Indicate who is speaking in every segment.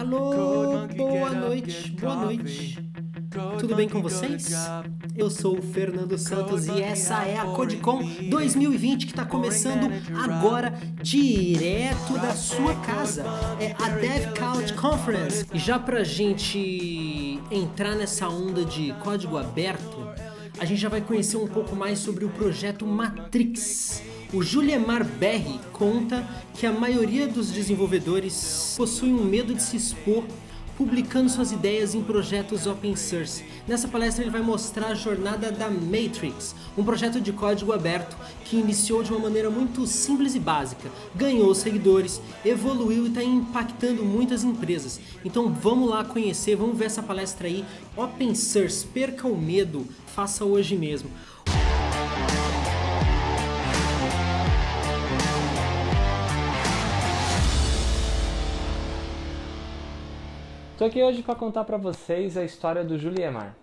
Speaker 1: Alô, boa noite, boa noite. Tudo bem com vocês? Eu sou o Fernando Santos e essa é a CodeCon 2020 que está começando agora direto da sua casa. É a DevCouch Conference. E já a gente entrar nessa onda de código aberto, a gente já vai conhecer um pouco mais sobre o projeto Matrix o Juliemar Berry conta que a maioria dos desenvolvedores possui um medo de se expor publicando suas ideias em projetos open source. Nessa palestra ele vai mostrar a jornada da Matrix, um projeto de código aberto que iniciou de uma maneira muito simples e básica, ganhou seguidores, evoluiu e está impactando muitas empresas. Então vamos lá conhecer, vamos ver essa palestra aí. Open source, perca o medo, faça hoje mesmo.
Speaker 2: Estou aqui hoje para contar para vocês a história do Juliemar.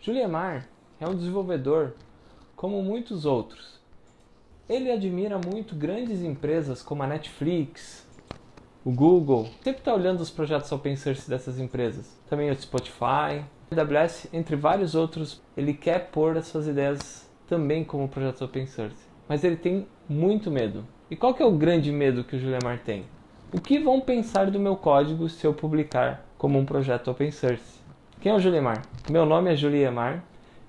Speaker 2: Juliemar é um desenvolvedor como muitos outros. Ele admira muito grandes empresas como a Netflix, o Google, sempre está olhando os projetos open source dessas empresas. Também o Spotify, AWS, entre vários outros. Ele quer pôr as suas ideias também como projetos open source. Mas ele tem muito medo. E qual que é o grande medo que o Juliemar tem? O que vão pensar do meu código se eu publicar como um projeto open source. Quem é o Juliemar? Meu nome é Juliemar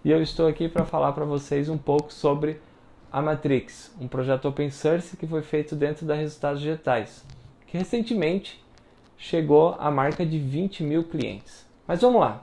Speaker 2: e eu estou aqui para falar para vocês um pouco sobre a Matrix, um projeto open source que foi feito dentro da Resultados Digitais, que recentemente chegou à marca de 20 mil clientes. Mas vamos lá.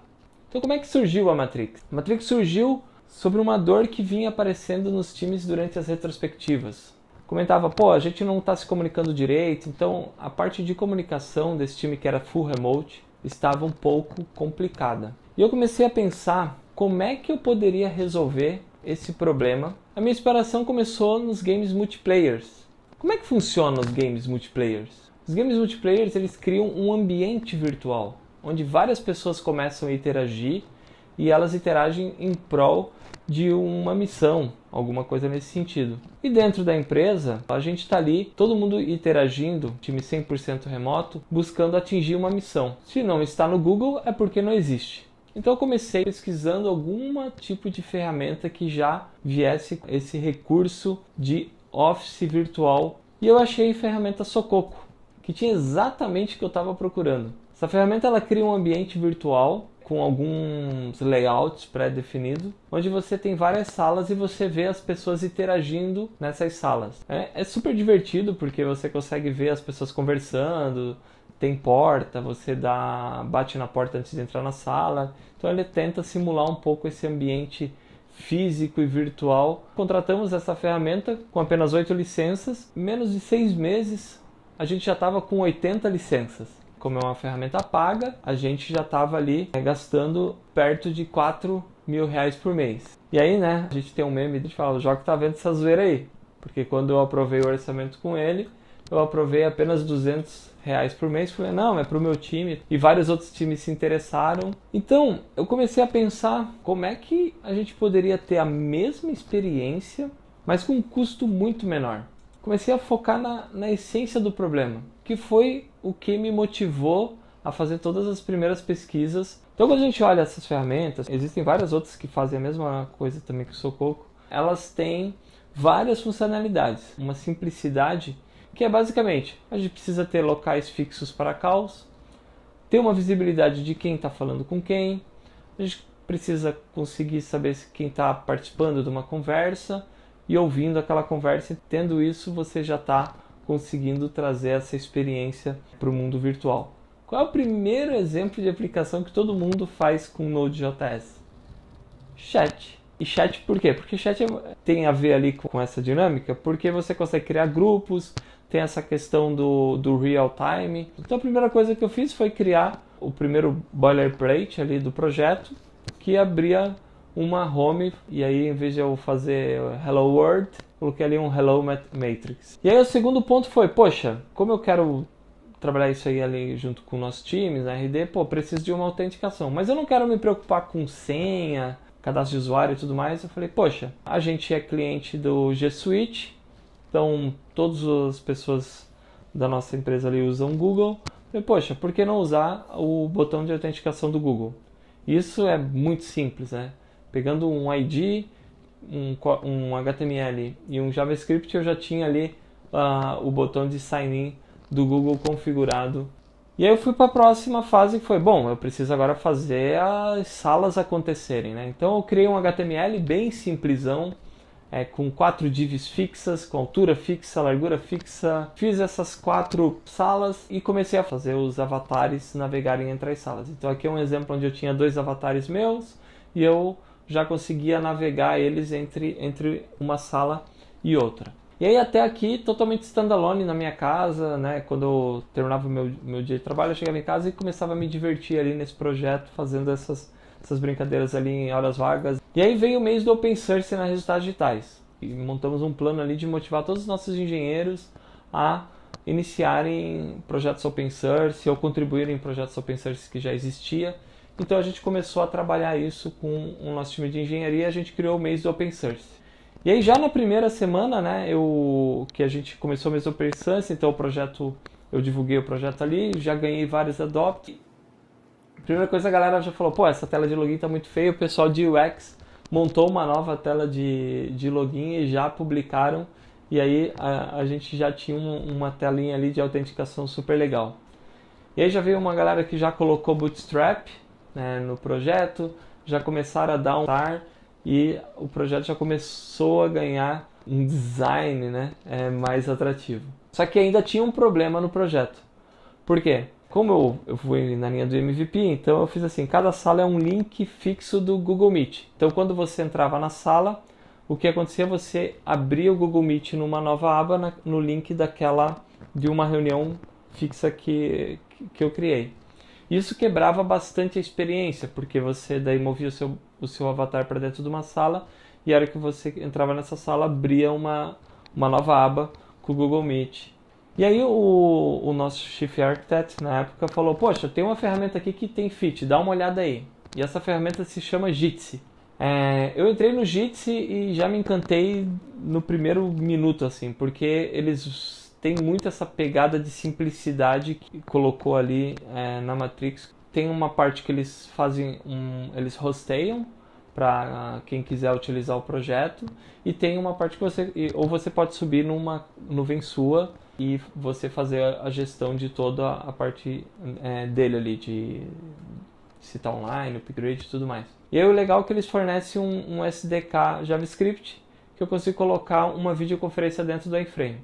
Speaker 2: Então como é que surgiu a Matrix? A Matrix surgiu sobre uma dor que vinha aparecendo nos times durante as retrospectivas. Comentava, pô, a gente não está se comunicando direito, então a parte de comunicação desse time que era full remote estava um pouco complicada. E eu comecei a pensar como é que eu poderia resolver esse problema. A minha inspiração começou nos games multiplayers. Como é que funcionam os games multiplayers? Os games multiplayers eles criam um ambiente virtual onde várias pessoas começam a interagir e elas interagem em prol de uma missão, alguma coisa nesse sentido. E dentro da empresa, a gente está ali, todo mundo interagindo, time 100% remoto, buscando atingir uma missão. Se não está no Google, é porque não existe. Então eu comecei pesquisando algum tipo de ferramenta que já viesse esse recurso de office virtual e eu achei a ferramenta Sococo, que tinha exatamente o que eu estava procurando. Essa ferramenta ela cria um ambiente virtual com alguns layouts pré-definidos, onde você tem várias salas e você vê as pessoas interagindo nessas salas. É, é, super divertido porque você consegue ver as pessoas conversando, tem porta, você dá bate na porta antes de entrar na sala. Então ele tenta simular um pouco esse ambiente físico e virtual. Contratamos essa ferramenta com apenas oito licenças, menos de seis meses a gente já estava com 80 licenças como é uma ferramenta paga, a gente já estava ali eh, gastando perto de 4 mil reais por mês. E aí, né, a gente tem um meme de falar, o Joca tá vendo essa zoeira aí. Porque quando eu aprovei o orçamento com ele, eu aprovei apenas 200 reais por mês. Falei, não, é pro meu time. E vários outros times se interessaram. Então, eu comecei a pensar como é que a gente poderia ter a mesma experiência, mas com um custo muito menor. Comecei a focar na, na essência do problema que foi o que me motivou a fazer todas as primeiras pesquisas. Então, quando a gente olha essas ferramentas, existem várias outras que fazem a mesma coisa também que o Sococo, elas têm várias funcionalidades, uma simplicidade que é basicamente a gente precisa ter locais fixos para calls, ter uma visibilidade de quem está falando com quem, a gente precisa conseguir saber quem está participando de uma conversa e ouvindo aquela conversa, e tendo isso você já está conseguindo trazer essa experiência para o mundo virtual. Qual é o primeiro exemplo de aplicação que todo mundo faz com Node.js? Chat. E chat por quê? Porque chat é, tem a ver ali com essa dinâmica, porque você consegue criar grupos, tem essa questão do, do real time. Então a primeira coisa que eu fiz foi criar o primeiro boilerplate ali do projeto, que abria uma home, e aí em vez de eu fazer hello world, coloquei ali um Hello Matrix. E aí o segundo ponto foi, poxa, como eu quero trabalhar isso aí ali junto com nossos times na RD, pô, preciso de uma autenticação. Mas eu não quero me preocupar com senha, cadastro de usuário e tudo mais. Eu falei, poxa, a gente é cliente do G Suite, então todas as pessoas da nossa empresa ali usam Google. Eu falei, poxa, por que não usar o botão de autenticação do Google? Isso é muito simples, né? Pegando um ID um, um HTML e um JavaScript, eu já tinha ali uh, o botão de sign in do Google configurado. E aí eu fui para a próxima fase que foi, bom, eu preciso agora fazer as salas acontecerem, né? Então eu criei um HTML bem simplesão, é, com quatro divs fixas, com altura fixa, largura fixa. Fiz essas quatro salas e comecei a fazer os avatares navegarem entre as salas. Então aqui é um exemplo onde eu tinha dois avatares meus e eu já conseguia navegar eles entre, entre uma sala e outra. E aí até aqui totalmente standalone na minha casa, né? Quando eu terminava o meu, meu dia de trabalho, eu chegava em casa e começava a me divertir ali nesse projeto, fazendo essas, essas brincadeiras ali em horas vagas. E aí veio o mês do Open Source nas resultados digitais. E montamos um plano ali de motivar todos os nossos engenheiros a iniciarem projetos open source ou contribuírem em projetos open source que já existia então a gente começou a trabalhar isso com o nosso time de engenharia, a gente criou o mês do Open Source. E aí já na primeira semana, né, eu que a gente começou o mês do Open Source, então o projeto, eu divulguei o projeto ali, já ganhei vários adopt. Primeira coisa a galera já falou, pô, essa tela de login tá muito feia, o pessoal de UX montou uma nova tela de, de login e já publicaram. E aí a, a gente já tinha um, uma telinha ali de autenticação super legal. E aí já veio uma galera que já colocou Bootstrap, né, no projeto, já começaram a dar um ar e o projeto já começou a ganhar um design né, é, mais atrativo. Só que ainda tinha um problema no projeto. Por quê? Como eu, eu fui na linha do MVP, então eu fiz assim: cada sala é um link fixo do Google Meet. Então quando você entrava na sala, o que acontecia? Você abria o Google Meet numa nova aba na, no link daquela de uma reunião fixa que, que eu criei. Isso quebrava bastante a experiência, porque você daí movia o seu, o seu avatar para dentro de uma sala e a hora que você entrava nessa sala abria uma, uma nova aba com o Google Meet. E aí o, o nosso chief architect na época falou: Poxa, tem uma ferramenta aqui que tem fit, dá uma olhada aí. E essa ferramenta se chama Jitsi. É, eu entrei no Jitsi e já me encantei no primeiro minuto, assim, porque eles tem muito essa pegada de simplicidade que colocou ali é, na Matrix. Tem uma parte que eles fazem, um, eles rosteiam para quem quiser utilizar o projeto e tem uma parte que você ou você pode subir numa nuvem sua e você fazer a gestão de toda a parte é, dele ali de se tá online, upgrade e tudo mais. E aí o legal é que eles fornecem um, um SDK JavaScript que eu consigo colocar uma videoconferência dentro do iframe.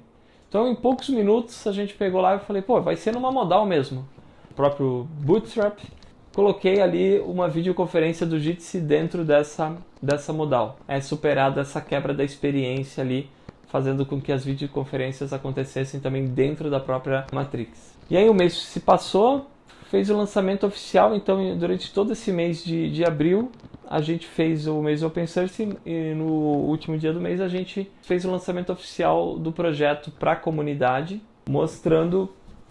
Speaker 2: Então, em poucos minutos, a gente pegou lá e falei, pô, vai ser numa modal mesmo. O próprio Bootstrap. Coloquei ali uma videoconferência do Jitsi dentro dessa, dessa modal. É superada essa quebra da experiência ali, fazendo com que as videoconferências acontecessem também dentro da própria Matrix. E aí o mês se passou, fez o lançamento oficial, então durante todo esse mês de, de abril a gente fez o mês open source e no último dia do mês a gente fez o lançamento oficial do projeto para a comunidade, mostrando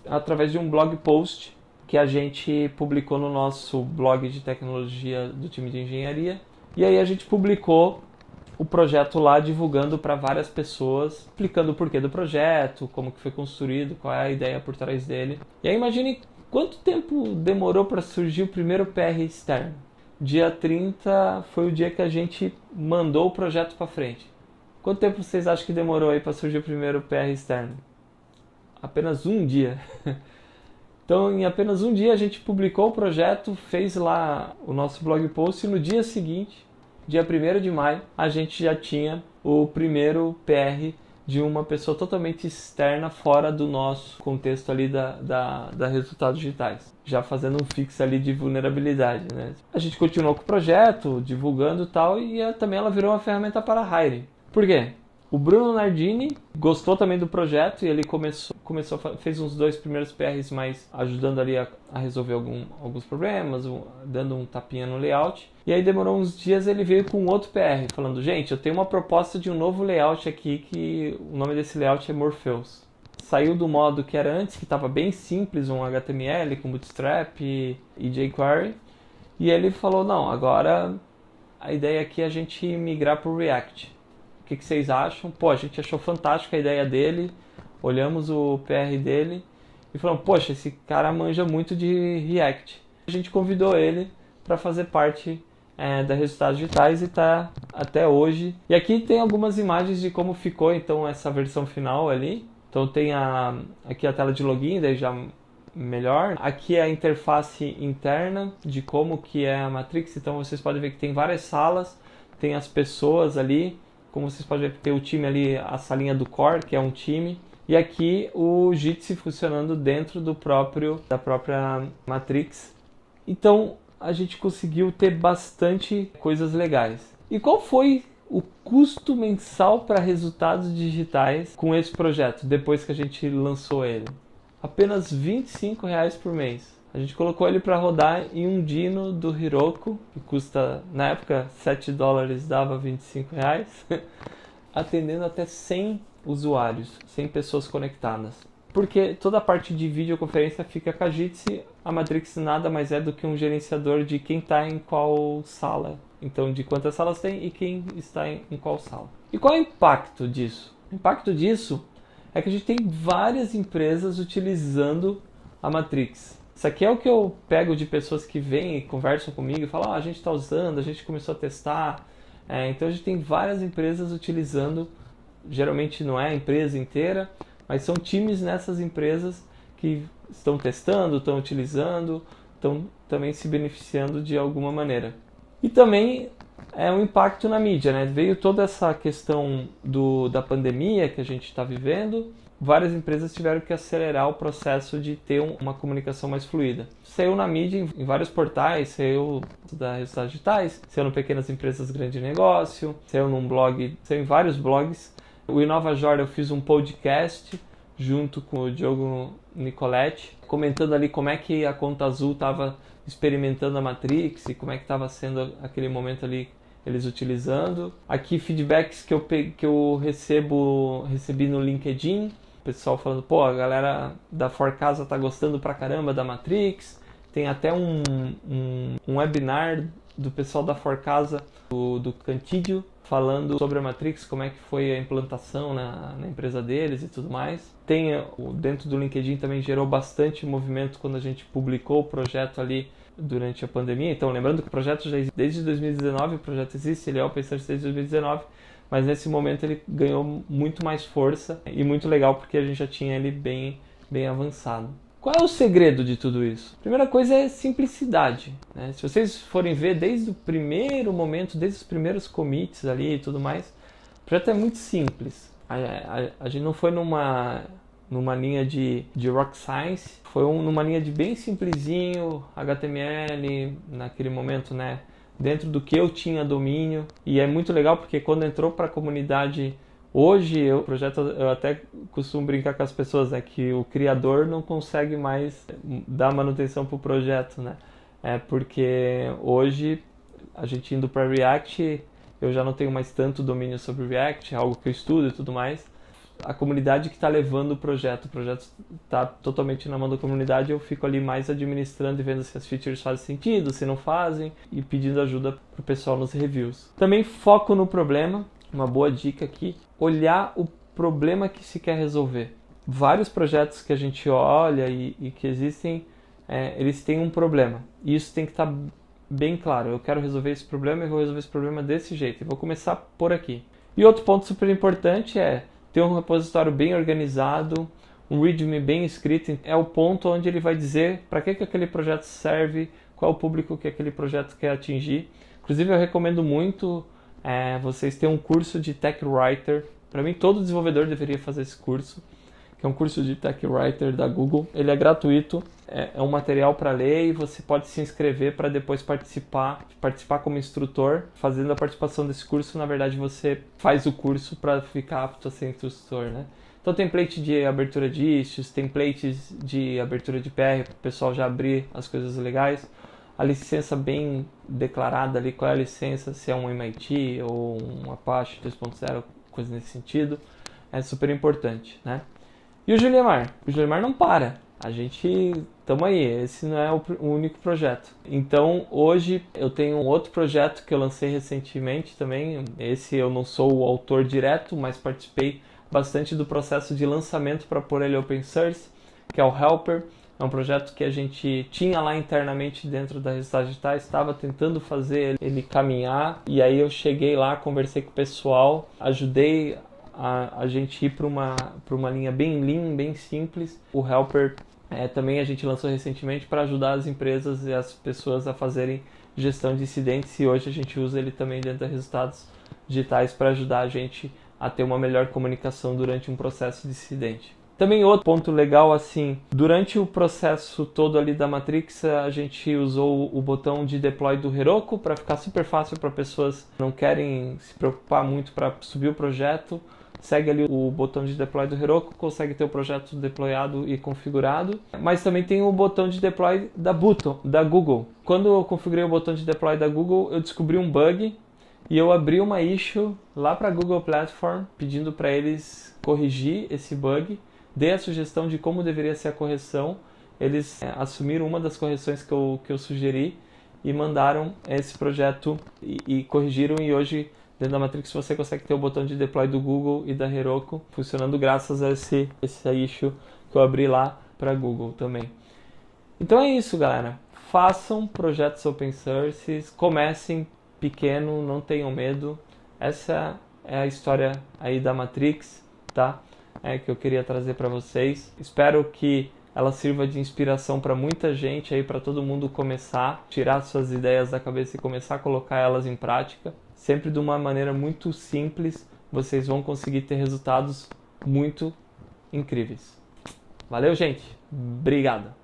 Speaker 2: através de um blog post que a gente publicou no nosso blog de tecnologia do time de engenharia. E aí a gente publicou o projeto lá divulgando para várias pessoas, explicando o porquê do projeto, como que foi construído, qual é a ideia por trás dele. E aí imagine Quanto tempo demorou para surgir o primeiro PR externo? Dia 30 foi o dia que a gente mandou o projeto para frente. Quanto tempo vocês acham que demorou aí para surgir o primeiro PR externo? Apenas um dia. Então, em apenas um dia a gente publicou o projeto, fez lá o nosso blog post e no dia seguinte, dia 1 de maio, a gente já tinha o primeiro PR de uma pessoa totalmente externa fora do nosso contexto ali da, da, da resultados digitais, já fazendo um fix ali de vulnerabilidade, né? A gente continuou com o projeto, divulgando tal e é, também ela virou uma ferramenta para hiring. Por quê? O Bruno Nardini gostou também do projeto e ele começou, começou fez uns dois primeiros PRs mais ajudando ali a, a resolver algum, alguns problemas, um, dando um tapinha no layout. E aí demorou uns dias ele veio com outro PR falando, gente, eu tenho uma proposta de um novo layout aqui que o nome desse layout é Morpheus. Saiu do modo que era antes, que estava bem simples, um HTML com Bootstrap e, e jQuery. E ele falou, não, agora a ideia aqui é a gente migrar para o React que, que vocês acham? Pô, a gente achou fantástica a ideia dele, olhamos o PR dele e falamos, poxa, esse cara manja muito de React. A gente convidou ele para fazer parte é, da Resultados Digitais e está até hoje. E aqui tem algumas imagens de como ficou então essa versão final ali. Então tem a, aqui a tela de login, daí já melhor. Aqui é a interface interna de como que é a Matrix, então vocês podem ver que tem várias salas, tem as pessoas ali, como vocês podem ver, tem o time ali, a salinha do core, que é um time. E aqui o Jitsi funcionando dentro do próprio da própria Matrix. Então a gente conseguiu ter bastante coisas legais. E qual foi o custo mensal para resultados digitais com esse projeto depois que a gente lançou ele? Apenas R$ 25 por mês. A gente colocou ele para rodar em um Dino do Hiroko, que custa, na época, 7 dólares dava 25 reais, atendendo até 100 usuários, 100 pessoas conectadas. Porque toda a parte de videoconferência fica com a Jitsi, a Matrix nada mais é do que um gerenciador de quem está em qual sala. Então, de quantas salas tem e quem está em, em qual sala. E qual é o impacto disso? O impacto disso é que a gente tem várias empresas utilizando a Matrix isso aqui é o que eu pego de pessoas que vêm e conversam comigo e falam: ah, a gente está usando, a gente começou a testar. É, então a gente tem várias empresas utilizando, geralmente não é a empresa inteira, mas são times nessas empresas que estão testando, estão utilizando, estão também se beneficiando de alguma maneira. E também é um impacto na mídia, né? Veio toda essa questão do, da pandemia que a gente está vivendo várias empresas tiveram que acelerar o processo de ter uma comunicação mais fluida. Saiu na mídia em vários portais, saiu da Resultados Digitais, saiu no Pequenas Empresas Grande Negócio, saiu num blog, saiu em vários blogs. O Inova Jordan eu fiz um podcast junto com o Diogo Nicoletti, comentando ali como é que a Conta Azul estava experimentando a Matrix e como é que estava sendo aquele momento ali eles utilizando. Aqui feedbacks que eu, que eu recebo, recebi no LinkedIn, pessoal falando, pô, a galera da Forcasa tá gostando pra caramba da Matrix. Tem até um, um, um webinar do pessoal da Forcasa, do, do Cantídio, falando sobre a Matrix, como é que foi a implantação na, na, empresa deles e tudo mais. Tem dentro do LinkedIn também gerou bastante movimento quando a gente publicou o projeto ali durante a pandemia. Então, lembrando que o projeto já existe desde 2019, o projeto existe, ele é o pensar desde 2019 mas nesse momento ele ganhou muito mais força e muito legal porque a gente já tinha ele bem, bem avançado. Qual é o segredo de tudo isso? Primeira coisa é simplicidade. Né? Se vocês forem ver desde o primeiro momento, desde os primeiros commits ali e tudo mais, o projeto é muito simples. A, a, a gente não foi numa, numa linha de, de rock science, foi um, numa linha de bem simplesinho, HTML naquele momento, né? dentro do que eu tinha domínio. E é muito legal porque quando entrou para a comunidade hoje, eu, o projeto eu até costumo brincar com as pessoas né, que o criador não consegue mais dar manutenção para o projeto, né? É porque hoje a gente indo para React, eu já não tenho mais tanto domínio sobre React, é algo que eu estudo e tudo mais a comunidade que está levando o projeto. O projeto está totalmente na mão da comunidade. Eu fico ali mais administrando e vendo se as features fazem sentido, se não fazem, e pedindo ajuda para o pessoal nos reviews. Também foco no problema. Uma boa dica aqui: olhar o problema que se quer resolver. Vários projetos que a gente olha e, e que existem, é, eles têm um problema. E isso tem que estar tá bem claro. Eu quero resolver esse problema e vou resolver esse problema desse jeito. Eu vou começar por aqui. E outro ponto super importante é ter um repositório bem organizado, um README bem escrito, é o ponto onde ele vai dizer para que, que aquele projeto serve, qual o público que aquele projeto quer atingir. Inclusive, eu recomendo muito é, vocês terem um curso de Tech Writer. Para mim, todo desenvolvedor deveria fazer esse curso que é um curso de Tech Writer da Google. Ele é gratuito, é, é um material para ler e você pode se inscrever para depois participar, participar como instrutor. Fazendo a participação desse curso, na verdade, você faz o curso para ficar apto a ser instrutor, né? Então, template de abertura de issues, templates de abertura de PR, para o pessoal já abrir as coisas legais. A licença bem declarada ali, qual é a licença, se é um MIT ou um Apache 2.0, coisa nesse sentido, é super importante, né? E o Juliemar? O Juliemar não para. A gente Tamo aí, esse não é o único projeto. Então, hoje eu tenho um outro projeto que eu lancei recentemente também. Esse eu não sou o autor direto, mas participei bastante do processo de lançamento para pôr ele open source, que é o Helper. É um projeto que a gente tinha lá internamente dentro da Resultados estava tentando fazer ele caminhar, e aí eu cheguei lá, conversei com o pessoal, ajudei a, a gente ir para uma, uma linha bem lean, bem simples. O Helper é, também a gente lançou recentemente para ajudar as empresas e as pessoas a fazerem gestão de incidentes e hoje a gente usa ele também dentro de resultados digitais para ajudar a gente a ter uma melhor comunicação durante um processo de incidente. Também outro ponto legal assim, durante o processo todo ali da Matrix, a gente usou o botão de deploy do Heroku para ficar super fácil para pessoas que não querem se preocupar muito para subir o projeto segue ali o botão de deploy do Heroku, consegue ter o projeto deployado e configurado. Mas também tem o botão de deploy da, Button, da Google. Quando eu configurei o botão de deploy da Google, eu descobri um bug e eu abri uma issue lá para a Google Platform pedindo para eles corrigir esse bug. Dei a sugestão de como deveria ser a correção. Eles é, assumiram uma das correções que eu, que eu sugeri e mandaram esse projeto e, e corrigiram. E hoje Dentro da Matrix você consegue ter o botão de deploy do Google e da Heroku funcionando graças a esse, esse issue que eu abri lá para Google também. Então é isso, galera. Façam projetos open source, comecem pequeno, não tenham medo. Essa é a história aí da Matrix, tá? É que eu queria trazer para vocês. Espero que ela sirva de inspiração para muita gente aí, para todo mundo começar, tirar suas ideias da cabeça e começar a colocar elas em prática. Sempre de uma maneira muito simples, vocês vão conseguir ter resultados muito incríveis. Valeu, gente. Obrigado.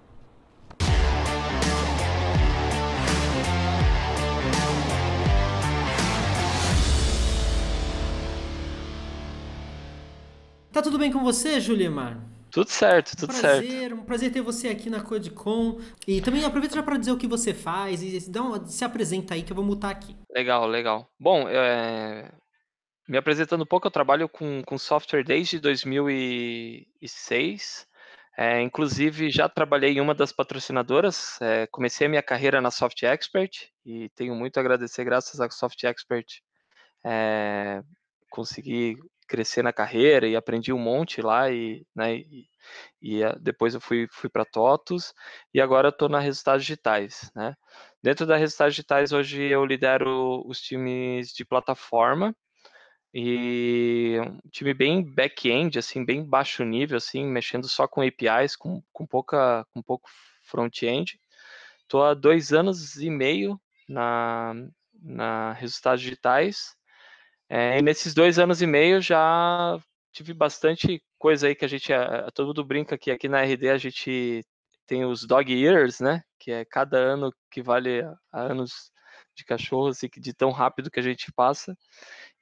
Speaker 1: Tá tudo bem com você, Julimar? Tudo certo, tudo um prazer, certo. Um prazer ter você aqui na Codecom. E também aproveita já para dizer o que você faz e dá um se apresenta aí que eu vou mutar aqui.
Speaker 2: Legal, legal. Bom, é... me apresentando um pouco, eu trabalho com, com software desde 2006. É, inclusive, já trabalhei em uma das patrocinadoras. É, comecei a minha carreira na Soft Expert e tenho muito a agradecer, graças à Soft Expert, é, consegui crescer na carreira e aprendi um monte lá e, né, e, e eh, depois eu fui, fui para TOTOS e agora estou na Resultados Digitais, né? Dentro da Resultados Digitais hoje eu lidero os times de plataforma e um time bem back-end, assim, bem baixo nível, assim, mexendo só com APIs, com, com pouca, com pouco front-end. Estou há dois anos e meio na, na Resultados Digitais é, e nesses dois anos e meio já tive bastante coisa aí que a gente, a, todo mundo brinca que aqui na RD a gente tem os dog years, né? Que é cada ano que vale a anos de cachorro, assim, de tão rápido que a gente passa.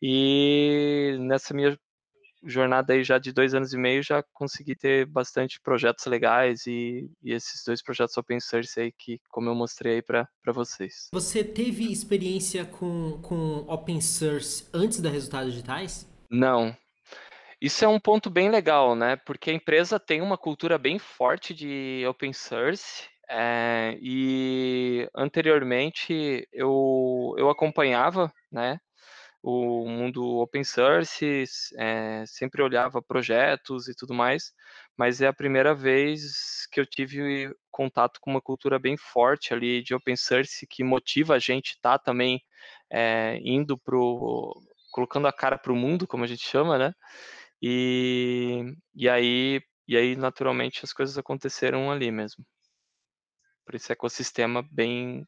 Speaker 2: E nessa minha jornada aí já de dois anos e meio, já consegui ter bastante projetos legais e, e esses dois projetos open source aí que, como eu mostrei aí para vocês.
Speaker 1: Você teve experiência com, com open source antes da Resultados Digitais?
Speaker 2: Não. Isso é um ponto bem legal, né? Porque a empresa tem uma cultura bem forte de open source é, e anteriormente eu, eu acompanhava, né? o mundo open source, é, sempre olhava projetos e tudo mais, mas é a primeira vez que eu tive contato com uma cultura bem forte ali de open source que motiva a gente estar tá também é, indo para colocando a cara para o mundo, como a gente chama, né? E, e aí e aí naturalmente as coisas aconteceram ali mesmo. Por esse ecossistema bem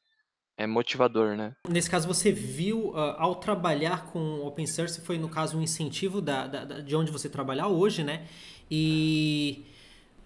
Speaker 2: é motivador, né?
Speaker 1: Nesse caso, você viu, uh, ao trabalhar com open source, foi, no caso, um incentivo da, da, da, de onde você trabalha hoje, né? E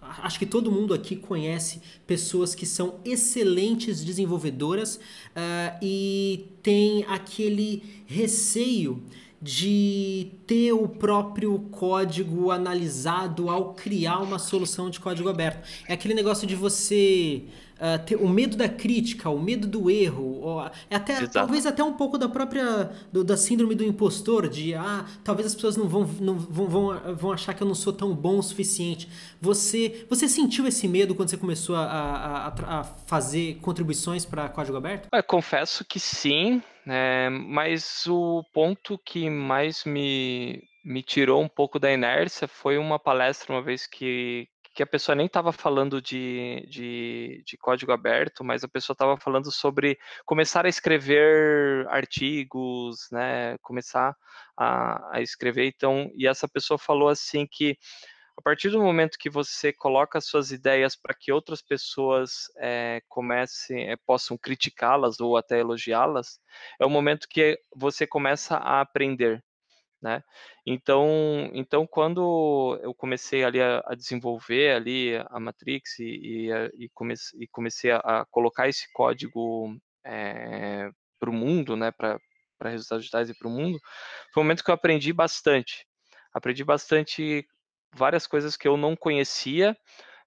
Speaker 1: acho que todo mundo aqui conhece pessoas que são excelentes desenvolvedoras uh, e tem aquele receio de ter o próprio código analisado ao criar uma solução de código aberto. É aquele negócio de você ah, ter, o medo da crítica, o medo do erro, ou, é até, talvez até um pouco da própria do, da síndrome do impostor, de ah, talvez as pessoas não vão, não vão, vão, vão achar que eu não sou tão bom o suficiente. Você, você sentiu esse medo quando você começou a, a, a, a fazer contribuições para Código Aberto?
Speaker 2: Eu é, confesso que sim, é, mas o ponto que mais me, me tirou um pouco da inércia foi uma palestra uma vez que, que a pessoa nem estava falando de, de, de, código aberto, mas a pessoa estava falando sobre começar a escrever artigos, né, começar a, a escrever. Então, e essa pessoa falou assim que a partir do momento que você coloca suas ideias para que outras pessoas é, eh, comecem, é, eh, possam criticá-las ou até elogiá-las, é o momento que você começa a aprender né? Então, então quando eu comecei ali a, a desenvolver ali a Matrix e, e, eh, e, comecei, e comecei a, a, colocar esse código é, para o mundo, né? Para resultados digitais e para o mundo, foi um momento que eu aprendi bastante. Aprendi bastante várias coisas que eu não conhecia,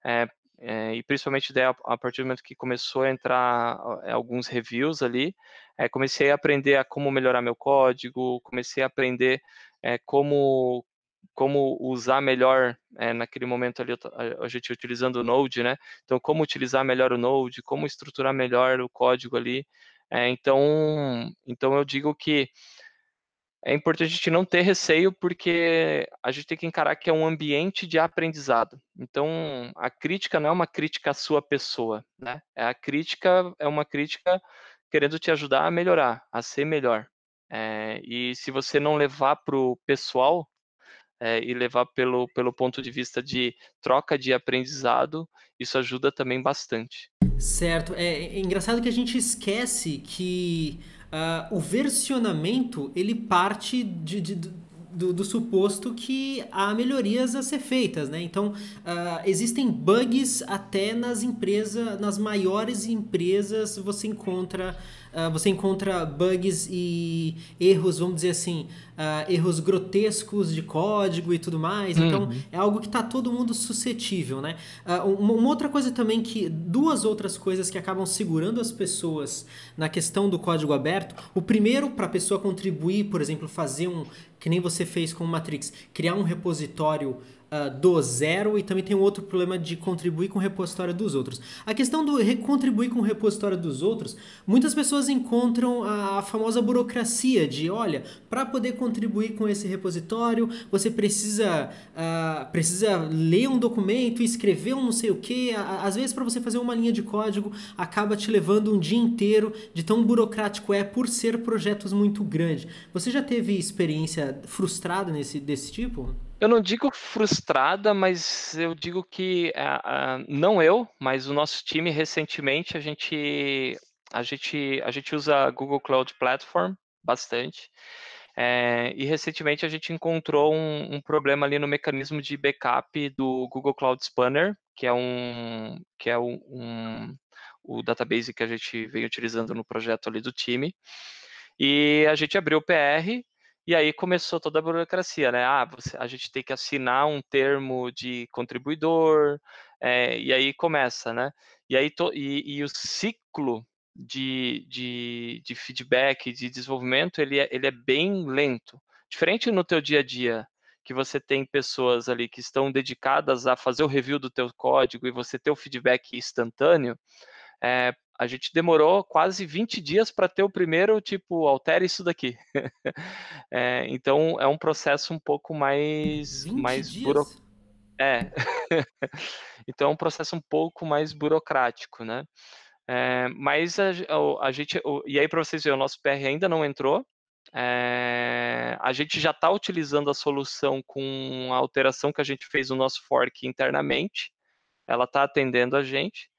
Speaker 2: é, é, e principalmente daí, a, partir do momento que começou a entrar eh, alguns reviews ali, é, comecei a aprender a como melhorar meu código, comecei a aprender é, como como usar melhor naquele momento ali a gente utilizando o Node, né? Então como utilizar melhor o Node, como estruturar melhor o código ali. então então eu digo que é importante a gente não ter receio, porque a gente tem que encarar que é um ambiente de aprendizado. Então, a crítica não é uma crítica à sua pessoa, né? É a crítica é uma crítica querendo te ajudar a melhorar, a ser melhor. É, e se você não levar para o pessoal é, e levar pelo, pelo ponto de vista de troca de aprendizado, isso ajuda também bastante.
Speaker 1: Certo. é, é engraçado que a gente esquece que uh, o versionamento ele parte de, de, do, do, suposto que há melhorias a ser feitas, né? Então uh, existem bugs até nas empresas, nas maiores empresas você encontra ah, você encontra bugs e erros, vamos dizer assim, uh, erros grotescos de código e tudo mais. Então, uhum. Então, é algo que está todo mundo suscetível, né? Uh, uma, uma, outra coisa também que... Duas outras coisas que acabam segurando as pessoas na questão do código aberto. O primeiro, para a pessoa contribuir, por exemplo, fazer um... Que nem você fez com o Matrix. Criar um repositório uh, do zero e também tem um outro problema de contribuir com o repositório dos outros. A questão do contribuir com o repositório dos outros, muitas pessoas encontram a famosa burocracia de, olha, para poder contribuir com esse repositório, você precisa, uh, precisa ler um documento, escrever um não sei o que. Às vezes, para você fazer uma linha de código, acaba te levando um dia inteiro de tão burocrático é por ser projetos muito grandes. Você já teve experiência frustrada nesse, desse tipo? Eu não digo frustrada, mas eu digo
Speaker 2: que uh, uh, não eu, mas o nosso time recentemente a gente a gente a gente usa Google Cloud Platform bastante. É, e recentemente a gente encontrou um, um, problema ali no mecanismo de backup do Google Cloud Spanner, que é um que é um, um o database que a gente vem utilizando no projeto ali do time. E a gente abriu o PR e aí começou toda a burocracia, né? Ah, você, a gente tem que assinar um termo de contribuidor, é, e aí começa, né? E aí to, e, e o ciclo de, de, de, feedback, de desenvolvimento, ele é, ele é bem lento. Diferente no teu dia a dia, que você tem pessoas ali que estão dedicadas a fazer o review do teu código e você ter o feedback instantâneo, é, a gente demorou quase 20 dias para ter o primeiro, tipo, altere isso daqui. é, então, é um processo um pouco mais, mais buro, É. então, é um processo um pouco mais burocrático, né? É, mas a, a, a gente, o, e aí para vocês verem, o nosso PR ainda não entrou. É, a gente já está utilizando a solução com a alteração que a gente fez no nosso fork internamente. Ela está atendendo a gente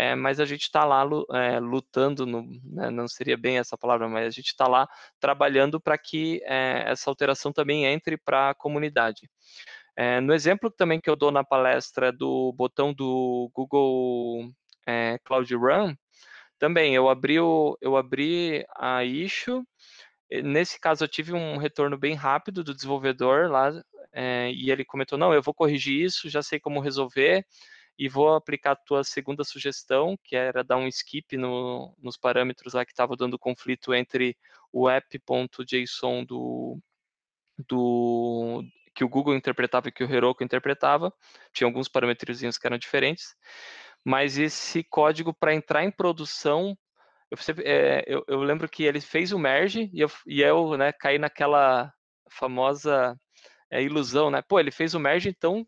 Speaker 2: é, mas a gente está lá é, lutando, no, né, não seria bem essa palavra, mas a gente está lá trabalhando para que é, essa alteração também entre para a comunidade. É, no exemplo também que eu dou na palestra do botão do Google é, Cloud Run, também eu abri, o, eu abri a issue, nesse caso eu tive um retorno bem rápido do desenvolvedor lá, é, e ele comentou, não, eu vou corrigir isso, já sei como resolver, e vou aplicar a tua segunda sugestão, que era dar um skip no, nos parâmetros lá que estava dando conflito entre o app.json do, do que o Google interpretava e que o Heroku interpretava. Tinha alguns parametrizinhos que eram diferentes. Mas esse código para entrar em produção, eu, sempre, é, eu, eu, lembro que ele fez o merge e eu, e eu né, caí naquela famosa é, ilusão, né? Pô, ele fez o merge, então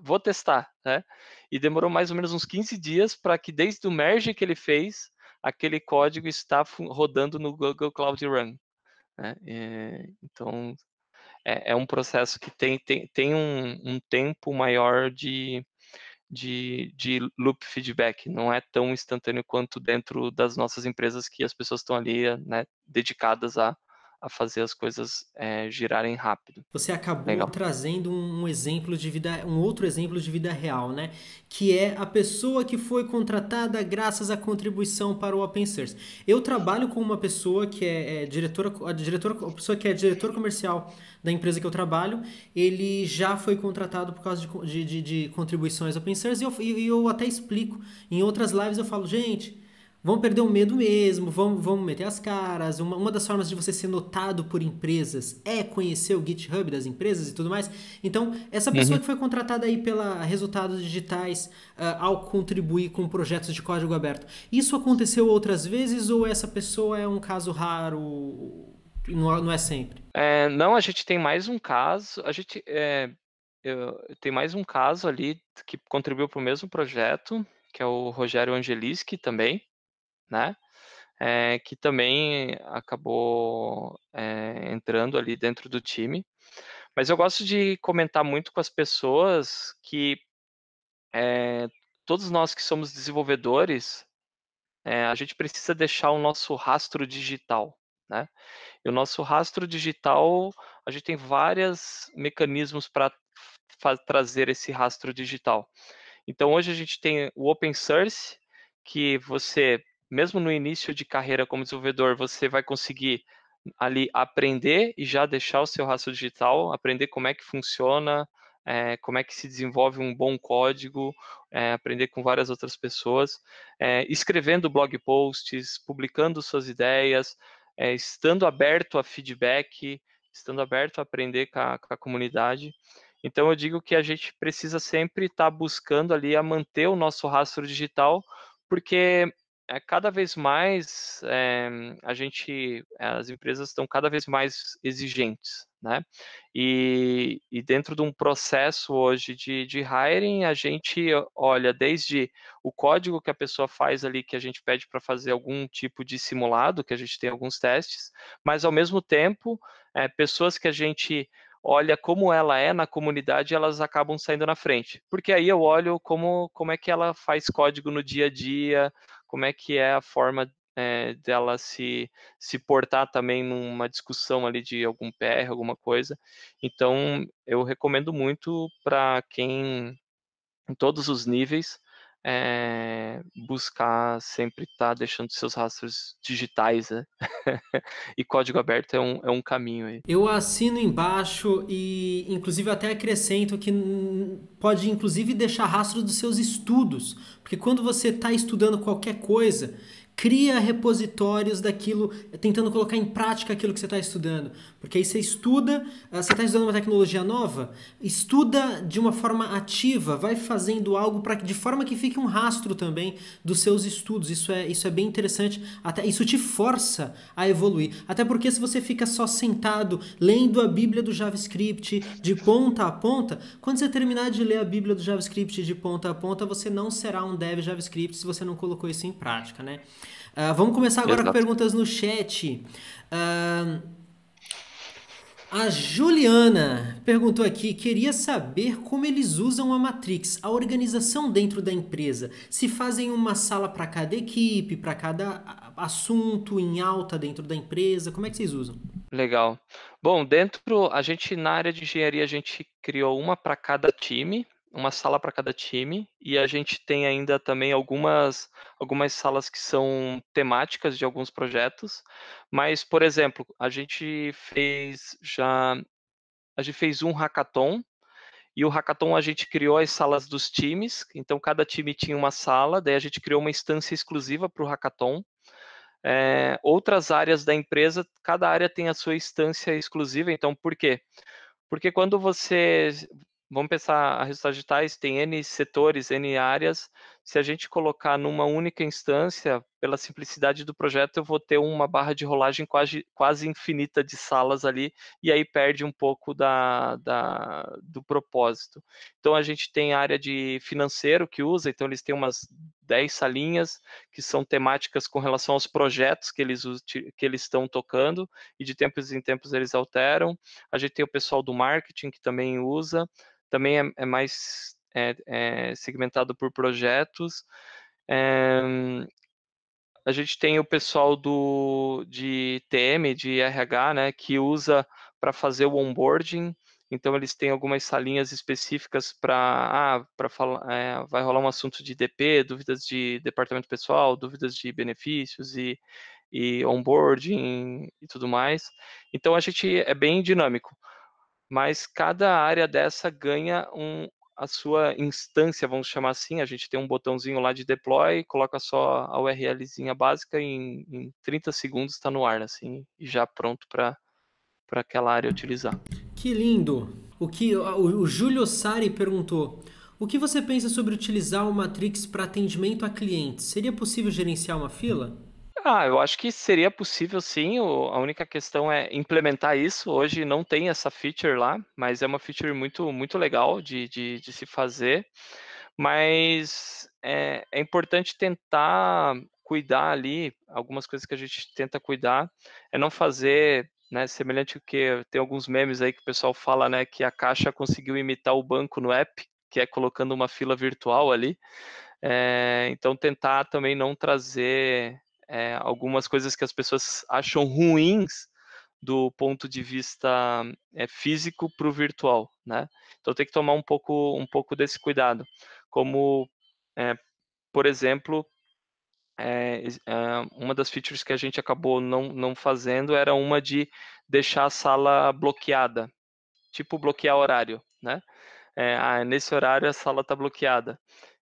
Speaker 2: vou testar, né? E demorou mais ou menos uns 15 dias para que desde o merge que ele fez, aquele código está rodando no Google Cloud Run. Né? E, eh, então, é, é, um processo que tem, tem, tem um, um tempo maior de, de, de loop feedback, não é tão instantâneo quanto dentro das nossas empresas que as pessoas estão ali né, dedicadas a, a fazer as coisas é, girarem rápido. Você acabou Legal.
Speaker 1: trazendo um exemplo de vida, um outro exemplo de vida real, né? Que é a pessoa que foi contratada graças à contribuição para o open source. Eu trabalho com uma pessoa que é, é diretora, a diretora, a pessoa que é diretor comercial da empresa que eu trabalho, ele já foi contratado por causa de, de, de, de contribuições open source e eu, e eu até explico. Em outras lives eu falo, gente vão perder o medo mesmo, vão, vão meter as caras. Uma, uma das formas de você ser notado por empresas é conhecer o GitHub das empresas e tudo mais. Então, essa uhum. pessoa uhum. que foi contratada aí pela Resultados Digitais uh, ao contribuir com projetos de código aberto, isso aconteceu outras vezes ou essa pessoa é um caso raro? Não, não é sempre? É, não, a
Speaker 2: gente tem mais um caso. A gente é, eu, tem mais um caso ali que contribuiu para o mesmo projeto, que é o Rogério Angeliski também né? É, que também acabou é, entrando ali dentro do time. Mas eu gosto de comentar muito com as pessoas que é, todos nós que somos desenvolvedores, a gente precisa deixar o nosso rastro digital. Né? E o nosso rastro digital, a gente tem vários mecanismos para trazer esse rastro digital. Então hoje a gente tem o open source, que você mesmo no início de carreira como desenvolvedor, você vai conseguir ali aprender e já deixar o seu rastro digital, aprender como é que funciona, é, como é que se desenvolve um bom código, é, aprender com várias outras pessoas, é, escrevendo blog posts, publicando suas ideias, estando aberto a feedback, estando aberto a aprender com a, com a comunidade. Então eu digo que a gente precisa sempre estar tá buscando ali a manter o nosso rastro digital, porque é, cada vez mais é, a gente, as empresas estão cada vez mais exigentes, né? E, e dentro de um processo hoje de, de hiring, a gente olha desde o código que a pessoa faz ali, que a gente pede para fazer algum tipo de simulado, que a gente tem alguns testes, mas ao mesmo tempo, é, pessoas que a gente olha como ela é na comunidade, elas acabam saindo na frente. Porque aí eu olho como, como é que ela faz código no dia a dia, como é que é a forma é, dela se, se portar também numa discussão ali de algum PR, alguma coisa. Então, eu recomendo muito para quem, em todos os níveis, é, buscar sempre estar tá deixando seus rastros digitais, né? e código aberto é um, é um caminho aí.
Speaker 1: Eu assino embaixo e, inclusive, até acrescento que pode, inclusive, deixar rastro dos seus estudos, porque quando você está estudando qualquer coisa cria repositórios daquilo, tentando colocar em prática aquilo que você está estudando. Porque aí você estuda, ah, você está estudando uma tecnologia nova, estuda de uma forma ativa, vai fazendo algo para de forma que fique um rastro também dos seus estudos. Isso é, isso é bem interessante. Até, isso te força a evoluir. Até porque se você fica só sentado lendo a Bíblia do JavaScript de ponta a ponta, quando você terminar de ler a Bíblia do JavaScript de ponta a ponta, você não será um dev JavaScript se você não colocou isso em prática, né? Uh, vamos começar agora Exato. com perguntas no chat. Uh, a Juliana perguntou aqui, queria saber como eles usam a Matrix, a organização dentro da empresa. Se fazem uma sala para cada equipe, para cada assunto em alta dentro da empresa, como é que vocês usam?
Speaker 2: Legal. Bom, dentro a gente na área de engenharia a gente criou uma para cada time, uma sala para cada time e a gente tem ainda também algumas algumas salas que são temáticas de alguns projetos. Mas, por exemplo, a gente fez já a gente fez um hackathon e o hackathon a gente criou as salas dos times, então cada time tinha uma sala, daí a gente criou uma instância exclusiva para o hackathon. É, outras áreas da empresa, cada área tem a sua instância exclusiva, então por quê? Porque quando você vamos pensar a resultados digitais tem n setores, n áreas. Se a gente colocar numa única instância, pela simplicidade do projeto, eu vou ter uma barra de rolagem quase, quase infinita de salas ali, e aí perde um pouco da, da, do propósito. Então a gente tem a área de financeiro que usa, então eles têm umas 10 salinhas que são temáticas com relação aos projetos que eles que eles estão tocando e de tempos em tempos eles alteram. A gente tem o pessoal do marketing que também usa, também é, é mais é, é segmentado por projetos. Eh, a gente tem o pessoal do, de TM, de RH, né, que usa para fazer o onboarding. Então eles têm algumas salinhas específicas para ah, para falar, é, eh, vai rolar um assunto de DP, dúvidas de departamento pessoal, dúvidas de benefícios e, e onboarding e tudo mais. Então a gente é bem dinâmico mas cada área dessa ganha um, a sua instância, vamos chamar assim. A gente tem um botãozinho lá de deploy, coloca só a URLzinha básica e em, em 30 segundos está no ar, assim, e já pronto para aquela área utilizar.
Speaker 1: Que lindo! O que o, o Júlio Sari perguntou. O que você pensa sobre utilizar o Matrix para atendimento a clientes? Seria possível gerenciar uma fila?
Speaker 2: Ah, eu acho que seria possível sim. O, a única questão é implementar isso. Hoje não tem essa feature lá, mas é uma feature muito, muito legal de, de, de se fazer. Mas é, é importante tentar cuidar ali, algumas coisas que a gente tenta cuidar, é não fazer né, semelhante ao que tem alguns memes aí que o pessoal fala, né, que a Caixa conseguiu imitar o banco no app, que é colocando uma fila virtual ali. É, então tentar também não trazer é, algumas coisas que as pessoas acham ruins do ponto de vista é, físico para o virtual, né? Então tem que tomar um pouco um pouco desse cuidado, como é, por exemplo é, uma das features que a gente acabou não, não fazendo era uma de deixar a sala bloqueada, tipo bloquear horário, né? ah, nesse horário a sala está bloqueada.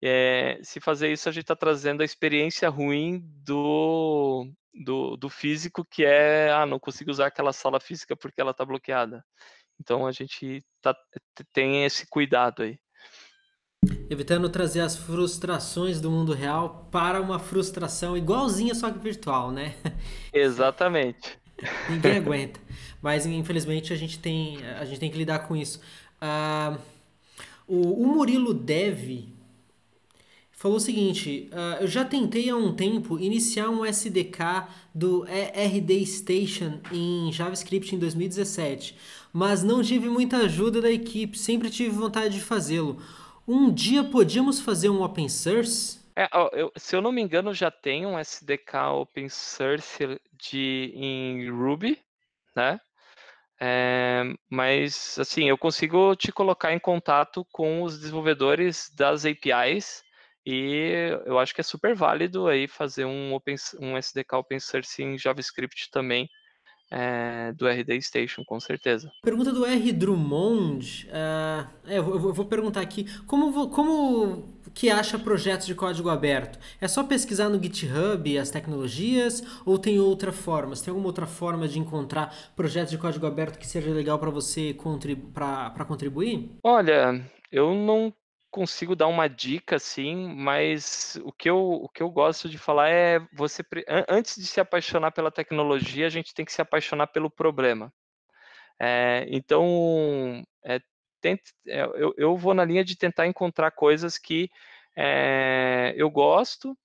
Speaker 2: É, se fazer isso, a gente está trazendo a experiência ruim do, do, do, físico, que é, ah, não consigo usar aquela sala física porque ela está bloqueada. Então, a gente tá, tem esse cuidado aí.
Speaker 1: Evitando trazer as frustrações do mundo real para uma frustração igualzinha, só que virtual, né?
Speaker 2: Exatamente. Ninguém aguenta.
Speaker 1: Mas infelizmente a gente tem, a gente tem que lidar com isso. Uh, o, o, Murilo deve falou o seguinte: uh, eu já tentei há um tempo iniciar um SDK do RD Station em JavaScript em 2017, mas não tive muita ajuda da equipe, sempre tive vontade de fazê-lo. Um dia podíamos fazer um open source?
Speaker 2: É, eu, se eu não me engano, já tem um SDK open source de, em Ruby, né? É, mas assim, eu consigo te colocar em contato com os desenvolvedores das APIs e eu acho que é super válido aí fazer um, open, um SDK open source em JavaScript também é, do RD Station, com certeza. Pergunta
Speaker 1: do R. Drummond. Uh, é, eu, vou, eu, vou perguntar aqui. Como, como que acha projetos de código aberto? É só pesquisar no GitHub as tecnologias ou tem outra forma? Você tem alguma outra forma de encontrar projetos de código aberto que seja legal para você contribu para contribuir?
Speaker 2: Olha, eu não consigo dar uma dica assim, mas o que eu, o que eu gosto de falar é você antes de se apaixonar pela tecnologia, a gente tem que se apaixonar pelo problema. É, então, é, tente, é, eu, eu vou na linha de tentar encontrar coisas que é, eu gosto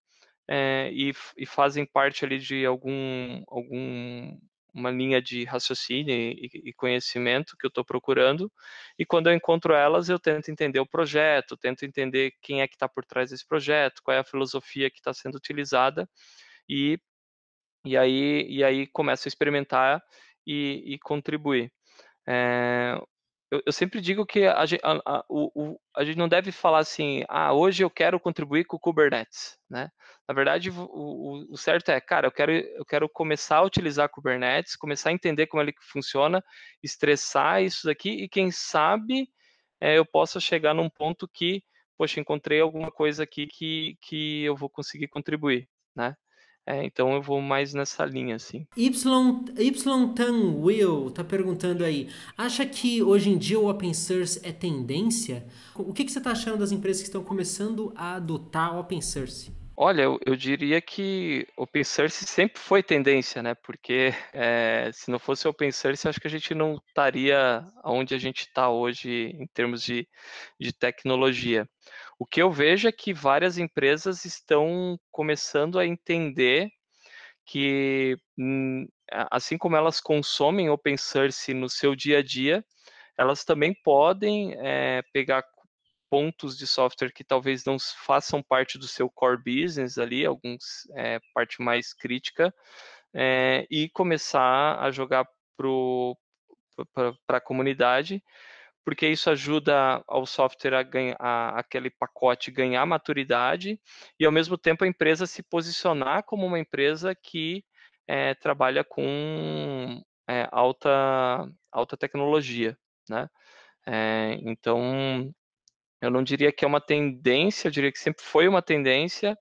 Speaker 2: é, e, e fazem parte ali de algum, algum uma linha de raciocínio e, conhecimento que eu estou procurando, e quando eu encontro elas, eu tento entender o projeto, tento entender quem é que está por trás desse projeto, qual é a filosofia que está sendo utilizada, e, e, aí, e aí começo a experimentar e, e contribuir. É, eu, eu sempre digo que a, a, a, o, a gente não deve falar assim, ah, hoje eu quero contribuir com o Kubernetes, né? Na verdade, o, o certo é, cara, eu quero, eu quero começar a utilizar Kubernetes, começar a entender como ele funciona, estressar isso daqui, e quem sabe é, eu possa chegar num ponto que, poxa, encontrei alguma coisa aqui que, que eu vou conseguir contribuir, né? É, então eu vou mais nessa linha, assim.
Speaker 1: Y, y Tan Will tá perguntando aí, acha que hoje em dia o open source é tendência? O que, que você está achando das empresas que estão começando a adotar open source?
Speaker 2: Olha, eu, eu, diria que open source sempre foi tendência, né? Porque é, se não fosse open source, acho que a gente não estaria onde a gente está hoje em termos de, de tecnologia. O que eu vejo é que várias empresas estão começando a entender que, hum, assim como elas consomem open source no seu dia a dia, elas também podem é, pegar pontos de software que talvez não façam parte do seu core business ali, alguns é, parte mais crítica, é, e começar a jogar para a comunidade porque isso ajuda ao software a ganhar a, aquele pacote ganhar maturidade e ao mesmo tempo a empresa se posicionar como uma empresa que é, trabalha com é, alta alta tecnologia, né? É, então eu não diria que é uma tendência, eu diria que sempre foi uma tendência,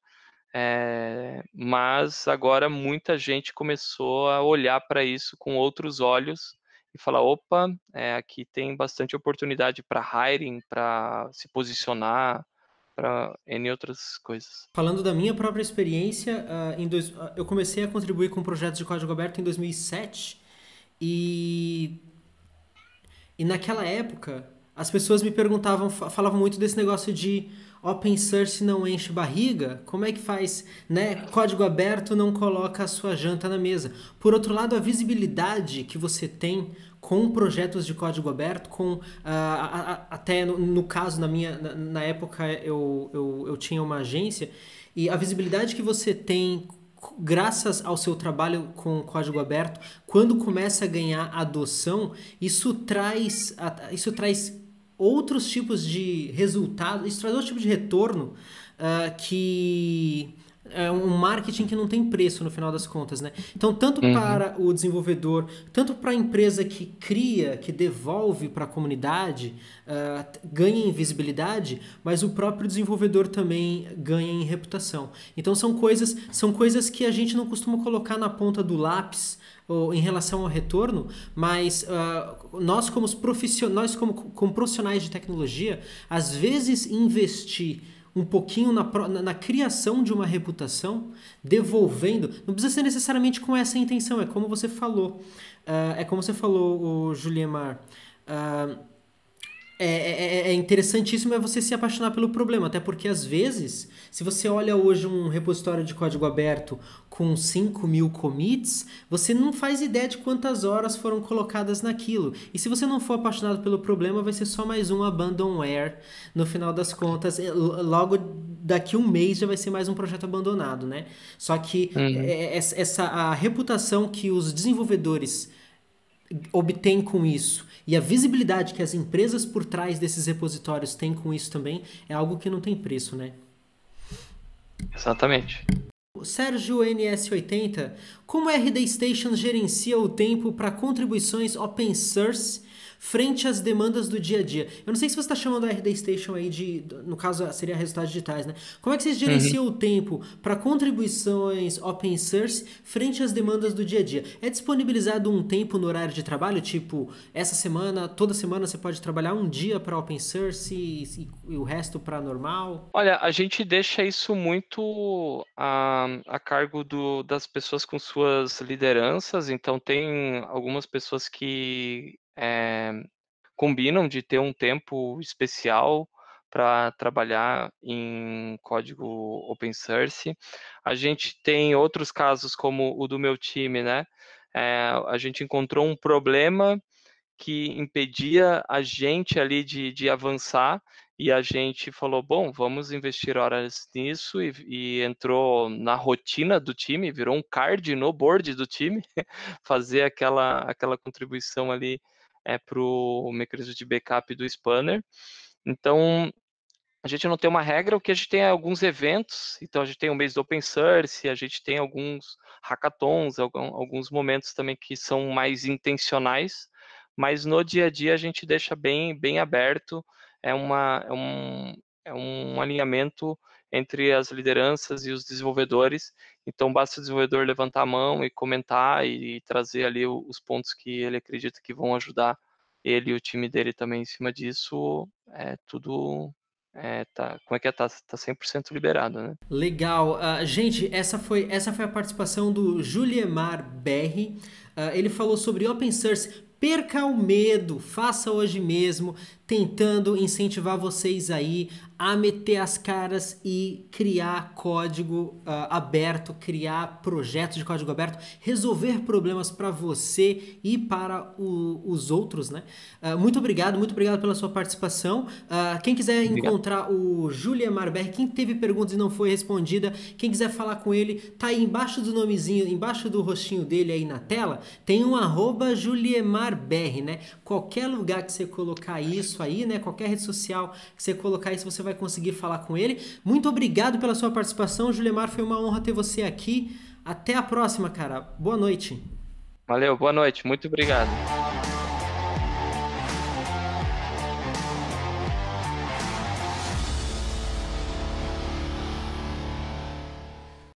Speaker 2: mas agora muita gente começou a olhar para isso com outros olhos e falar, opa, é, aqui tem bastante oportunidade para hiring, para se posicionar, para N outras coisas.
Speaker 1: Falando da minha própria experiência, uh, dois, uh, eu comecei a contribuir com projetos de código aberto em 2007 e, e naquela época as pessoas me perguntavam, falavam muito desse negócio de open source não enche barriga? Como é que faz, né? Código aberto não coloca a sua janta na mesa. Por outro lado, a visibilidade que você tem com projetos de código aberto, com uh, a, a, até no, no, caso na minha na, na época eu, eu, eu tinha uma agência e a visibilidade que você tem graças ao seu trabalho com código aberto, quando começa a ganhar adoção, isso traz isso traz outros tipos de resultado, isso traz outro tipo de retorno uh, que é um marketing que não tem preço no final das contas, né? Então, tanto uhum. para o desenvolvedor, tanto para a empresa que cria, que devolve para a comunidade, uh, ganha em visibilidade, mas o próprio desenvolvedor também ganha em reputação. Então, são coisas, são coisas que a gente não costuma colocar na ponta do lápis ou em relação ao retorno, mas uh, nós como profissionais, nós como, como profissionais de tecnologia, às vezes investir um pouquinho na, na, na, criação de uma reputação, devolvendo. Não precisa ser necessariamente com essa intenção, é como você falou. Uh, é como você falou, o Juliemar. Uh, é, é, é, é, interessantíssimo é você se apaixonar pelo problema, até porque às vezes, se você olha hoje um repositório de código aberto com 5 mil commits, você não faz ideia de quantas horas foram colocadas naquilo. E se você não for apaixonado pelo problema, vai ser só mais um abandonware no final das contas. É, logo daqui um mês já vai ser mais um projeto abandonado, né? Só que uhum. É, essa a reputação que os desenvolvedores obtêm com isso e a visibilidade que as empresas por trás desses repositórios têm com isso também é algo que não tem preço, né?
Speaker 2: Exatamente.
Speaker 1: Sérgio NS80, como a RD Station gerencia o tempo para contribuições open source frente às demandas do dia a dia. Eu não sei se você está chamando a RD Station aí de, no caso seria resultados digitais, né? Como é que vocês gerenciam uhum. o tempo para contribuições open source frente às demandas do dia a dia? É disponibilizado um tempo no horário de trabalho, tipo essa semana, toda semana você pode trabalhar um dia para open source e, e, e o resto para normal?
Speaker 2: Olha, a gente deixa isso muito a, a cargo do, das pessoas com suas lideranças, então tem algumas pessoas que é, combinam de ter um tempo especial para trabalhar em código open source. A gente tem outros casos como o do meu time, né? É, a gente encontrou um problema que impedia a gente ali de, de avançar e a gente falou, bom, vamos investir horas nisso e, e entrou na rotina do time, virou um card no board do time, fazer aquela, aquela contribuição ali é, para o mecanismo de backup do spanner. Então, a gente não tem uma regra, o que a gente tem é alguns eventos, então a gente tem o um mês do open source, a gente tem alguns hackathons, alguns momentos também que são mais intencionais, mas no dia a dia a gente deixa bem, bem aberto, é, uma, é, um, é um alinhamento entre as lideranças e os desenvolvedores. Então, basta o desenvolvedor levantar a mão e comentar e, e trazer ali os pontos que ele acredita que vão ajudar ele e o time dele também em cima disso. É tudo é, tá, como é que é? Tá, tá 100% liberado, né?
Speaker 1: Legal. Uh, gente, essa foi, essa foi a participação do Juliemar Berri. Uh, ele falou sobre open source. Perca o medo, faça hoje mesmo tentando incentivar vocês aí a meter as caras e criar código uh, aberto, criar projetos de código aberto, resolver problemas para você e para o, os outros, né? Uh, muito obrigado, muito obrigado pela sua participação. Uh, quem quiser obrigado. encontrar o Julia Marberg, quem teve perguntas e não foi respondida, quem quiser falar com ele, tá aí embaixo do nomezinho, embaixo do rostinho dele aí na tela, tem um arroba Juliemarbr, né? Qualquer lugar que você colocar isso, isso aí, né? Qualquer rede social que você colocar isso, você vai conseguir falar com ele. Muito obrigado pela sua participação, Juliemar. Foi uma honra ter você aqui. Até a próxima, cara. Boa noite.
Speaker 2: Valeu, boa noite. Muito obrigado.